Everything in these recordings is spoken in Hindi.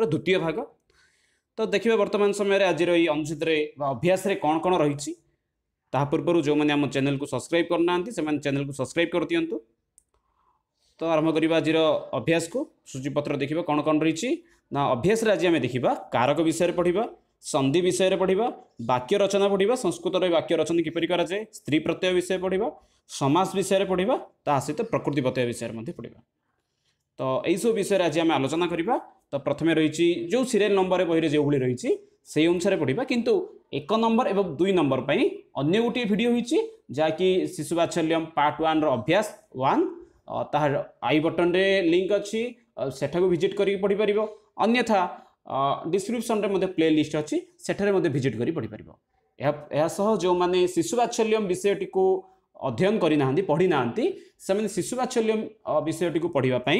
ର ଦ୍ୱିତୀୟ ଭାଗ ତ ଦେଖିବା ବର୍ତ୍ତମାନ ସମୟରେ ଆଜିର ଏଇ ଅନୁଚ୍ଛେଦରେ ବା ଅଭ୍ୟାସରେ କ'ଣ କ'ଣ ରହିଛି ତାହା ପୂର୍ବରୁ ଯେଉଁମାନେ ଆମ ଚ୍ୟାନେଲକୁ ସବସ୍କ୍ରାଇବ୍ କରୁନାହାନ୍ତି ସେମାନେ ଚ୍ୟାନେଲକୁ ସବସ୍କ୍ରାଇବ୍ କରିଦିଅନ୍ତୁ ତ ଆରମ୍ଭ କରିବା ଆଜିର ଅଭ୍ୟାସକୁ ସୂଚୀପତ୍ର ଦେଖିବା କ'ଣ କ'ଣ ରହିଛି ନା ଅଭ୍ୟାସରେ ଆଜି ଆମେ ଦେଖିବା କାରକ ବିଷୟରେ ପଢ଼ିବା ସନ୍ଧି ବିଷୟରେ ପଢ଼ିବା ବାକ୍ୟ ରଚନା ପଢ଼ିବା ସଂସ୍କୃତର ବାକ୍ୟ ରଚନା କିପରି କରାଯାଏ ସ୍ତ୍ରୀ ପ୍ରତ୍ୟୟ ବିଷୟରେ ପଢ଼ିବା ସମାଜ ବିଷୟରେ ପଢ଼ିବା ତା ସହିତ ପ୍ରକୃତି ପ୍ରତ୍ୟୟ ବିଷୟରେ ମଧ୍ୟ ପଢ଼ିବା तो यही सब विषय आज आम आलोचना करने तो प्रथम रही जो सीरीयल नंबर बहर जो भाई रही से अनुसार पढ़ा कितु एक नंबर एवं दुई नंबर पर अगर गोटे भिड हो शिशु बात्सल्यम पार्ट वन अभ्यास वन तहार आई बटन रे लिंक अच्छी सेठा को भिजिट कर पार अन्यथा डिस्क्रिपन प्ले लिस्ट अच्छी सेठे भिजिट कर पढ़ीपर यह जो मैंने शिशु बात्सल्यम विषय टी अध्ययन करना पढ़ी ना शिशु बात्सल्यम विषय टी पढ़ापी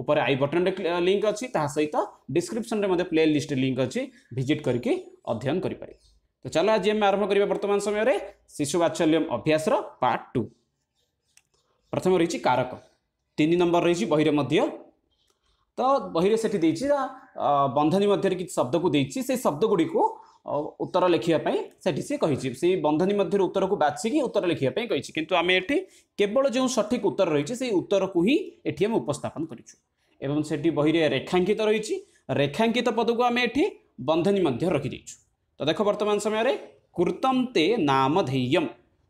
ઉપર આઈ બટન રે લિંક અછી તા સહી તો ડિસ્ક્રિપ્શન રે મેથે પ્લે લિસ્ટ રે લિંક અછી વિઝિટ કરકે અધ્યયન કરી પરે તો ચલા આજ મે આરંભ કરી બર્તમાન સમય રે શિશુ વાછલ્યમ અભ્યાસ ર પાર્ટ 2 પ્રથમ રહી ચી કારક 3 નંબર રહી ચી બહિર મધ્ય તો બહિર સેટી દે ચી બા બંધની મધ્ય કી શબ્દ કુ દે ચી સે શબ્દ કુડી કુ ଉତ୍ତର ଲେଖିବା ପାଇଁ ସେଠି ସେ କହିଛି ସେଇ ବନ୍ଧନୀ ମଧ୍ୟରୁ ଉତ୍ତରକୁ ବାଛିକି ଉତ୍ତର ଲେଖିବା ପାଇଁ କହିଛି କିନ୍ତୁ ଆମେ ଏଠି କେବଳ ଯେଉଁ ସଠିକ୍ ଉତ୍ତର ରହିଛି ସେଇ ଉତ୍ତରକୁ ହିଁ ଏଠି ଆମେ ଉପସ୍ଥାପନ କରିଛୁ ଏବଂ ସେଠି ବହିରେ ରେଖାଙ୍କିତ ରହିଛି ରେଖାଙ୍କିତ ପଦକୁ ଆମେ ଏଠି ବନ୍ଧନୀ ମଧ୍ୟ ରଖିଦେଇଛୁ ତ ଦେଖ ବର୍ତ୍ତମାନ ସମୟରେ କୃତମ୍ ତେ ନାମ ଧେୟମ୍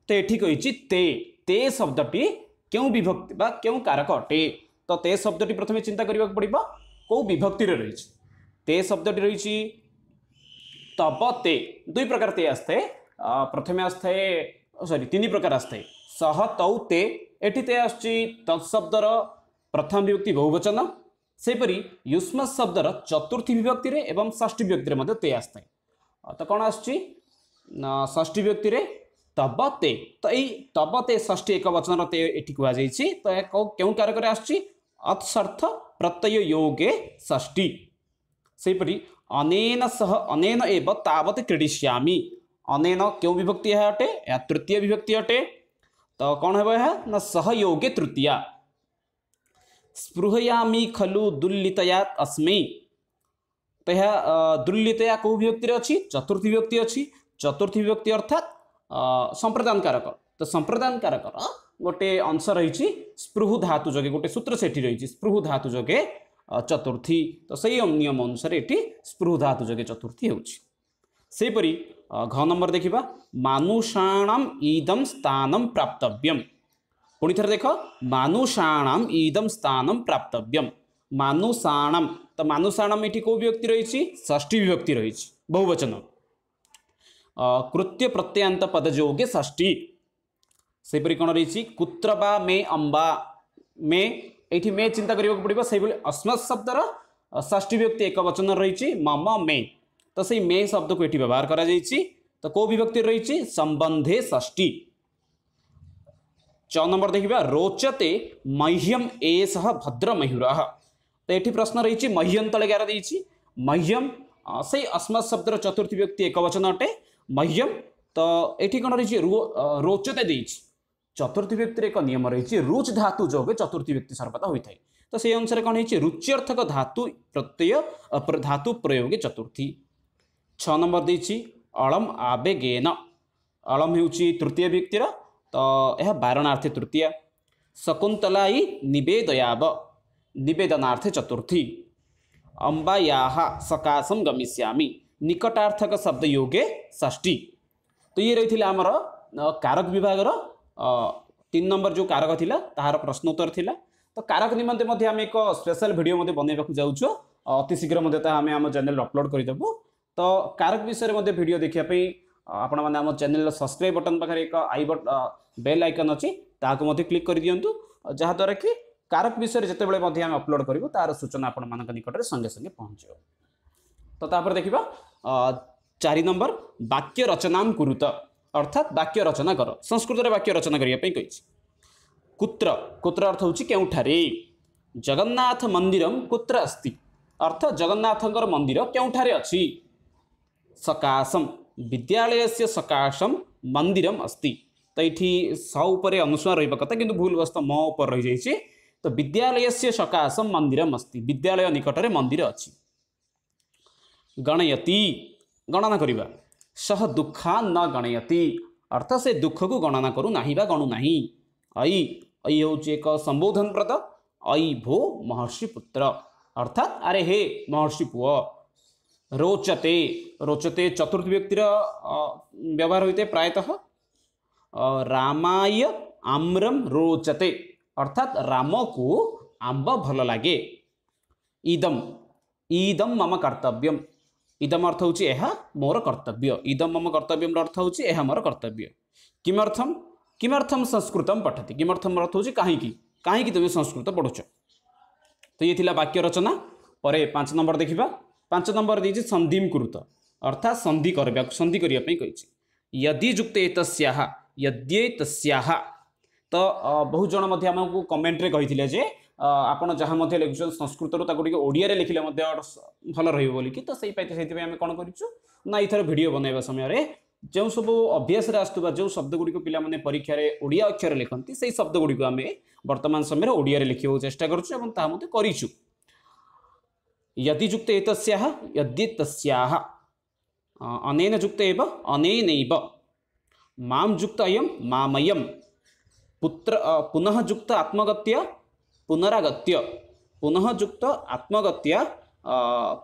ତ ଏଠି କହିଛି ତେ ତେ ଶବ୍ଦଟି କେଉଁ ବିଭକ୍ତି ବା କେଉଁ କାରକ ଅଟେ ତ ତେ ଶବ୍ଦଟି ପ୍ରଥମେ ଚିନ୍ତା କରିବାକୁ ପଡ଼ିବ କେଉଁ ବିଭକ୍ତିରେ ରହିଛି ତେ ଶବ୍ଦଟି ରହିଛି तबते दुई प्रकार ते आए प्रथम आए सरी तीन प्रकार आए सह तौ ते ये ते आशब्दर प्रथम विभक्ति बहुवचन से युष्म शब्दर चतुर्थी विभक्ति षष्ठी व्यक्ति ते आए तो कौन आष्ठी व्यक्ति तबते तो यही तबते षी एक वचन ते ये कह क्यों कारक आसर्थ प्रत्यय योगे षष्ठी से अनेन सह अनेन एव तावत क्रीडिष्यामी अनेन क्यों विभक्ति है अटे या तृतीय विभक्ति अटे तो कौन है यह न सहयोगे तृतीया स्पृहयामी खलु दुल्लितया अस्मि तो यह दुर्लितया कौ विभक्ति अच्छी चतुर्थ विभक्ति अच्छी चतुर्थ विभक्ति अर्थात संप्रदान कारक तो संप्रदान कारक गोटे अंश रही स्पृहु धातु जगे गोटे सूत्र से स्पृह स्पृहु धातु जगे चतुर्थी तो से नियम अनुसार ये स्पृहधातु जगे चतुर्थी होपरी घ नंबर देखा मानुषाणम ईदम स्थानम प्राप्तव्यम पुणि थे देख मानुषाण ईदम स्थानम प्राप्तव्यम मानुषाणम तो मानुषाणम ये कौ व्यक्ति रही षी विभक्ति रही बहुवचन कृत्य प्रत्यांत पद जोगे षष्ठी से कौन रही कुत्र बा मे अंबा मे ये मे चिंता करने को पड़ा से अस्मत् शब्दर षठी व्यक्ति एक वचन रही मम मे तो से मे शब्द को ये व्यवहार कर तो कौ विभक्ति रही संबंधे षी छ नंबर देखा रोचते मह्यम ए सह भद्र मयूरा तो ये प्रश्न रही मह्यम तले ग्यार मह्यम से अस्मत् शब्द चतुर्थी व्यक्ति एक वचन अटे मह्यम तो ये कौन रही रोचते देखिए ଚତୁର୍ଥୀ ବ୍ୟକ୍ତିରେ ଏକ ନିୟମ ରହିଛି ରୁଚ୍ ଧାତୁ ଯୋଗେ ଚତୁର୍ଥୀ ବ୍ୟକ୍ତି ସର୍ବଦା ହୋଇଥାଏ ତ ସେଇ ଅନୁସାରେ କ'ଣ ହେଇଛି ରୁଚିଅର୍ଥକ ଧାତୁ ପ୍ରତ୍ୟୟ ଧାତୁ ପ୍ରୟୋଗୀ ଚତୁର୍ଥୀ ଛଅ ନମ୍ବର ଦେଇଛି ଅଳମ୍ ଆବେଗେନ ଅଳମ୍ ହେଉଛି ତୃତୀୟ ବ୍ୟକ୍ତିର ତ ଏହା ବାରଣାର୍ଥେ ତୃତୀୟ ଶକୁନ୍ତଲାଇ ନିବେଦୟାବ ନିବେଦନାର୍ଥେ ଚତୁର୍ଥୀ अम्बायाह सकाशम गमिष्यामी निकटार्थक शब्द योगे षष्ठी तो ये रही आमर कारक विभाग তিন নম্বর যে কারক লা তাহার প্রশ্নোত্তর লা তো কারক নিমন্তে মধ্যে আমি এক স্পেশাল ভিডিও মধ্যে বনাইবাকু যাচ্ছু অতি শীঘ্র মধ্যে তাহা আমি আমার চ্যানেল অপলোড করিদেবু তো কারক বিষয়ে মধ্যে ভিডিও দেখা ଆପଣମାନେ ଆମ ଚ୍ୟାନେଲ୍ର ସବସ୍କ୍ରାଇବ୍ ବଟନ୍ ପାଖରେ ଏକ ଆଇ ବଟ ବେଲ୍ ଆଇକନ୍ ଅଛି ତାହାକୁ ମଧ୍ୟ କ୍ଲିକ୍ କରିଦିଅନ୍ତୁ ଯାହାଦ୍ୱାରା କି କାରକ ବିଷୟରେ ଯେତେବେଳେ ମଧ୍ୟ ଆମେ ଅପଲୋଡ଼ କରିବୁ ତା'ର ସୂଚନା ଆପଣମାନଙ୍କ ନିକଟରେ ସଙ୍ଗେ ସଙ୍ଗେ ପହଞ୍ଚିବ ତ ତାପରେ ଦେଖିବା ଚାରି ନମ୍ବର ବାକ୍ୟ ରଚନାମ କୁରୁତ अर्थात वाक्य रचना गर संस्कृत वाक्य रचना कुत्र कुत्र अर्थ हौ के जगन्नाथ मन्दिर कुत्र अस्ति अर्थात् जगन्नाथको मन्दिर के अर्कासम् विद्यालयस सकाशम मन्दिरम् अस्ति त युस र कथा भुल गस्तो म उप रहि विद्यालयस सकाशम मन्दिरम् अस्ति विद्यालय निकट निकटर मन्दिर अझ गणयती गणनाको सह दुखा न गणयति अर्थ से दुख को गणना करू ना गणु ना ऐ ऐ हूँ एक संबोधन प्रद ऐ भो महर्षि पुत्र अर्थात अरे हे महर्षि पु रोचते रोचते चतुर्थ व्यक्तिर व्यवहार होते प्रायतः रामाय आम्रम रोचते अर्थात राम को आंब भल लगे ईदम ईदम मम कर्तव्यम इदम अर्थ हूँ मोर कर्तव्य इदम मम कर्तव्य अर्थ हूँ मोर कर्तव्य किमर्थम किमर्थम संस्कृतम पठती किमर्थम अर्थ हूँ कहीं कहीं तुम संस्कृत पढ़ुच तो ये वाक्य रचना पर पांच नंबर देखा पाँच नंबर देती संधिम कृत अर्थात संधि करवा संधि करने कही यदि युक्त एतस्याहा यद्ये तो बहुत जन आम को कमेन्ट्रे ଆପଣ ଯାହା ମଧ୍ୟ ଲେଖୁଛନ୍ତି ସଂସ୍କୃତରୁ ତାକୁ ଟିକେ ଓଡ଼ିଆରେ ଲେଖିଲେ ମଧ୍ୟ ଭଲ ରହିବ ବୋଲିକି ତ ସେଇପାଇଁ ସେଇଥିପାଇଁ ଆମେ କ'ଣ କରିଛୁ ନା ଏଇଥର ଭିଡ଼ିଓ ବନାଇବା ସମୟରେ ଯେଉଁ ସବୁ ଅଭ୍ୟାସରେ ଆସୁଥିବା ଯେଉଁ ଶବ୍ଦଗୁଡ଼ିକ ପିଲାମାନେ ପରୀକ୍ଷାରେ ଓଡ଼ିଆ ଅକ୍ଷର ଲେଖନ୍ତି ସେଇ ଶବ୍ଦଗୁଡ଼ିକୁ ଆମେ ବର୍ତ୍ତମାନ ସମୟରେ ଓଡ଼ିଆରେ ଲେଖିବାକୁ ଚେଷ୍ଟା କରୁଛୁ ଏବଂ ତାହା ମଧ୍ୟ କରିଛୁ यदि युक्त एतस्याः यदि तस्याः अनेन युक्त एव अनेनैव माम युक्त अयम मामयम पुत्र पुनः युक्त आत्मगत्या पुनरागत्य पुनःजुक्त आत्मगत्य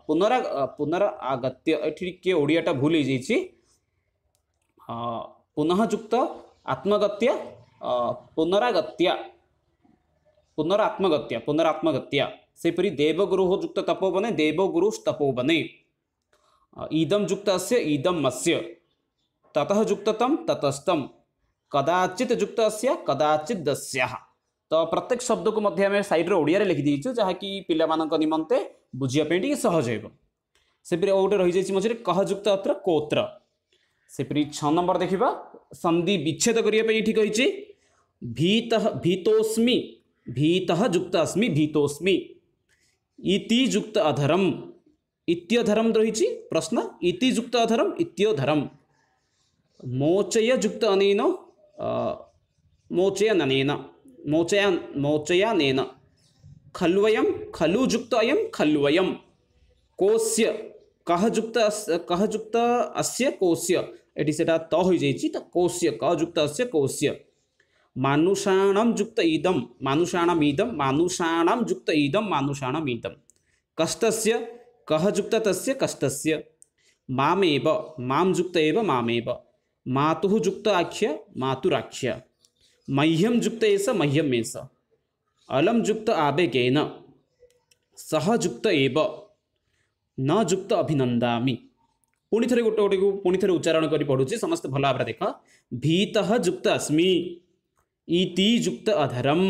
पुनरा पुनरागत्य टे ओडियाटा भूल पुनःजुक्त आत्मगत्य पुनरागत्य पुनरात्मगत्य पुनरात्मगत्य सेपरी देवगुरु हो तपोवने देवगुरु तपोवने ईदम युक्त से मस्य ततः युक्त तम ततस्तम कदाचित युक्त से दस्या तो प्रत्येक शब्द को सैड्रे ओडिया लिखिदेचु जहाँकि पाला निम्ते बुझापी सहज हो गोटे रही जाइए मझे कहजुक्त अत्र कोत्र सेपरि छ नंबर देखा संधि विच्छेद करने ये भीतोस्मी भीत जुक्त अस्मी भीतोस्मी इति जुक्त अधरम इत्यधरम रही प्रश्न इति जुक्त अधरम इत्यधरम मोचय युक्त अन मोचय ननेना मोचया मोचया नेन खलुवय खलुजुक्त अयम खलुवय कोश्य कहजुक्त कहजुक्त अस्य कोश्य एटि सेटा त होइ जाय छी त कोश्य कहजुक्त अस्य कोश्य मानुषाणम युक्त इदम मानुषाणम इदम मानुषाणम युक्त इदम मानुषाणम इदम कष्टस्य कहजुक्त तस्य कष्टस्य मामेव माम युक्त एव मामेव मातुः युक्त आख्य मातुराख्य मह्यम युक्त एस मह्यम ऐसा अलं जुक्त आवेगेन सहजुक्त एव न जुक्त अभिनंदामी पुणी थे गोटे गोटे पुणी थे उच्चारण कर पढ़ुची समस्त भल भाव देख भीत जुक्त अस्मि इति जुक्त अधरम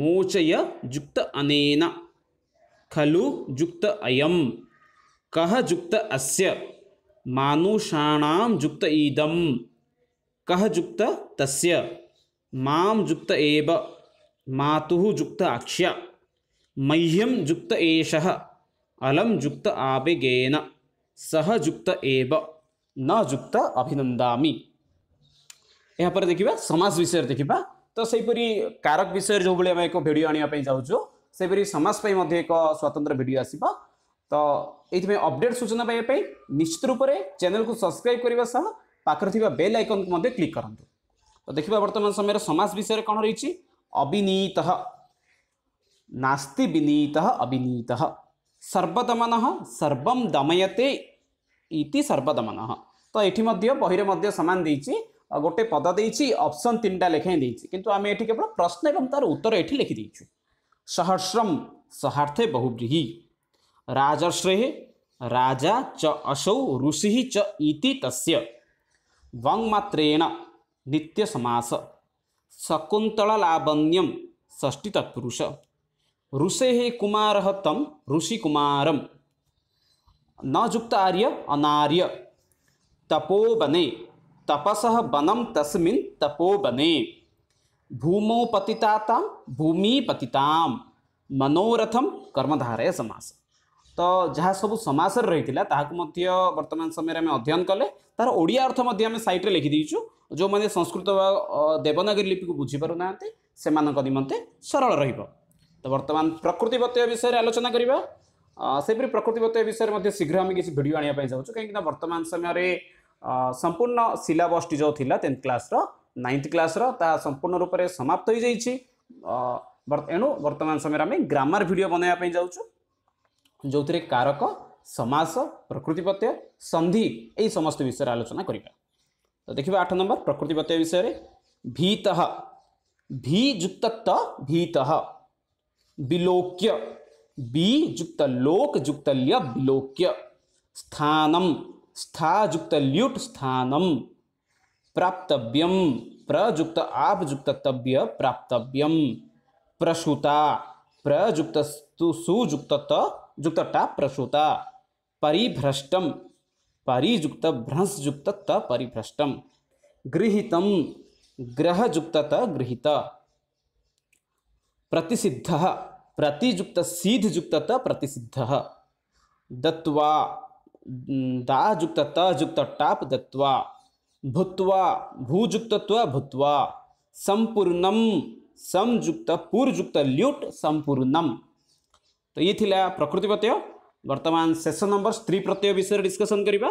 मोचय युक्त अनेन खलु जुक्त अयम कह जुक्त अस्य मानुषाणाम जुक्त ईदम कह जुक्त तस्य माम जुक्त एव मातुः जुक्त अक्ष्य मह्यम जुक्त एषः अलम जुक्त आवेगेन सह जुक्त एव न जुक्त अभिनन्दामि यहाँ पर देखिबा समास विषय देखिए तो सेहीपरि कारक विषय जो भले एक भिडियो आने पई से सेहीपरि समास पई एक स्वतंत्र भिडियो आसीबो तो ये अपडेट सूचना पाइबा निश्चित रूप से चैनल को सब्सक्राइब करने पाखे बेल आइकन को क्लिक करूँ तो देखा वर्तमान समय समाज विषय कौन रही अविनीत नास्ति विनीत अविनीत सर्वदमन सर्व दमयते इति सर्वदमन तो ये बहिरे सामान दे गोटे पद दे अपसन तीन टा लिखाई देखिए कितु आम ये केवल प्रश्न और तार उत्तर ये लिखिदेचु सहर्षम सहार्थे बहुब्रीहि राजे राजा च असौ ऋषि च इति तस्य वंग मात्रेण नित्य समास शकुंतला लावण्यम षष्टी तत्पुरुष ऋषे कुमार तम ऋषिकुमारम न जुक्त आर्य अनार्य तपोवने तपस बनम तस्मिन् तपोवने भूमौ पतिताता भूमि पतिताम मनोरथम कर्मधारय समास तो जहाँ सब ସମାସରେ रही ତାହାକୁ ମଧ୍ୟ ବର୍ତ୍ତମାନ ସମୟରେ ଆମେ ଅଧ୍ୟୟନ କଲେ ତାର ଓଡ଼ିଆ ଅର୍ଥ ଯେଉଁମାନେ ସଂସ୍କୃତ ଦେବନାଗରୀ ଲିପିକୁ ବୁଝିପାରୁନାହାନ୍ତି ସେମାନଙ୍କ ନିମନ୍ତେ ସରଳ ରହିବ ତ ବର୍ତ୍ତମାନ ପ୍ରକୃତି ବ୍ୟତୟ ବିଷୟରେ ଆଲୋଚନା କରିବା ସେହିପରି ପ୍ରକୃତି ବ୍ୟତୟ ବିଷୟରେ ମଧ୍ୟ ଶୀଘ୍ର ଆମେ କିଛି ଭିଡ଼ିଓ ଆଣିବା ପାଇଁ ଯାଉଛୁ କାହିଁକିନା ବର୍ତ୍ତମାନ ସମୟରେ ସମ୍ପୂର୍ଣ୍ଣ ସିଲାବସ୍ଟି ଯେଉଁ ଥିଲା ଟେନ୍ଥ କ୍ଲାସ୍ର ନାଇନ୍ଥ କ୍ଲାସ୍ର ତାହା ସମ୍ପୂର୍ଣ୍ଣ ରୂପରେ ସମାପ୍ତ ହୋଇଯାଇଛି ଏଣୁ ବର୍ତ୍ତମାନ ସମୟରେ ଆମେ ଗ୍ରାମାର ଭିଡ଼ିଓ ବନାଇବା ପାଇଁ ଯାଉଛୁ ଯେଉଁଥିରେ କାରକ ସମାସ ପ୍ରକୃତି ପ୍ରତ୍ୟୟ ସନ୍ଧି ଏହି ସମସ୍ତ ବିଷୟରେ ଆଲୋଚନା କରିବା तो देखिए आठ नंबर प्रकृति प्रत्यय विषय भीत भी जुक्त त भीत विलोक्य बी जुक्त लोक जुक्त ल्य विलोक्य स्थानम स्था जुक्त ल्युट स्थानम प्राप्तव्यम प्रजुक्त आप जुक्त तव्य प्राप्तव्यम प्रसूता प्रजुक्त सुजुक्त त टा प्रसूता परिभ्रष्टम परीजुक्त भ्रंसयुक्त परिभ्रष्टम गृहित ग्रहजुक्त गृहित प्रतिषिद्ध प्रतिजुक्त सीधयुक्त प्रतिषिद्ध दत्वा दाजुक्त तुक्त टाप दत्वा भूत्वा भूजुक्त भूत्वा संपूर्ण समुक्त पूर्वयुक्त ल्युट संपूर्ण तो ये थी प्रकृतिपतय वर्तमान शेष नंबर स्त्री प्रत्यय विषय डिस्कसन करवा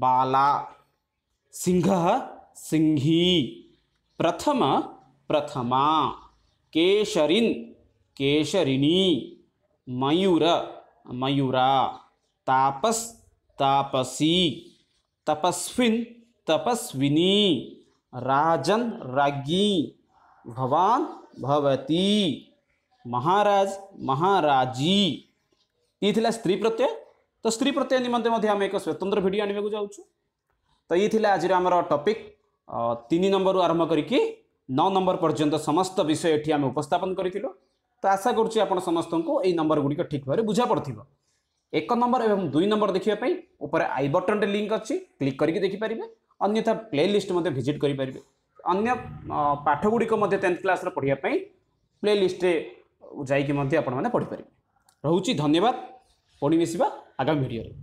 बाल सिंह सिंही प्रथम प्रथमा केशरीन केशरिणी मयूर मयूरा तापस तापसी तपस्विन तपस्विनी राजन राजी भवान भवती महाराज महाराजी ଇ ଥିଲା ସ୍ତ୍ରୀ ପ୍ରତ୍ୟୟ ତ ସ୍ତ୍ରୀ ପ୍ରତ୍ୟୟ ନିମନ୍ତେ ମଧ୍ୟ ଆମେ ଏକ ସ୍ୱତନ୍ତ୍ର ଭିଡ଼ିଓ ଆଣିବାକୁ ଯାଉଛୁ ତ ଇ ଥିଲା ଆଜିର ଆମର ଟପିକ୍ ତିନି ନମ୍ବରରୁ ଆରମ୍ଭ କରିକି ନଅ ନମ୍ବର ପର୍ଯ୍ୟନ୍ତ ସମସ୍ତ ବିଷୟ ଏଠି ଆମେ ଉପସ୍ଥାପନ କରିଥିଲୁ ତ ଆଶା କରୁଛି ଆପଣ ସମସ୍ତଙ୍କୁ ଏଇ ନମ୍ବର ଗୁଡ଼ିକ ଠିକ୍ ଭାବରେ ବୁଝା ପଡ଼ିଥିବ ଏକ ନମ୍ବର ଏବଂ ଦୁଇ ନମ୍ବର ଦେଖିବା ପାଇଁ ଉପରେ ଆଇ ବଟନ୍ରେ ଲିଙ୍କ୍ ଅଛି କ୍ଲିକ୍ କରିକି ଦେଖିପାରିବେ ଅନ୍ୟଥା ପ୍ଲେ ଲିଷ୍ଟ ମଧ୍ୟ ଭିଜିଟ୍ କରିପାରିବେ ଅନ୍ୟ ପାଠ ଗୁଡ଼ିକ ମଧ୍ୟ ଟେନ୍ଥ କ୍ଲାସ୍ର ପଢ଼ିବା ପାଇଁ ପ୍ଲେ ଲିଷ୍ଟରେ ଯାଇକି ମଧ୍ୟ ଆପଣମାନେ ପଢ଼ିପାରିବେ ରହୁଛି ଧନ୍ୟବାଦ ପଢ଼ି ମିଶିବା ଆଗାମୀ ଭିଡ଼ିଓରେ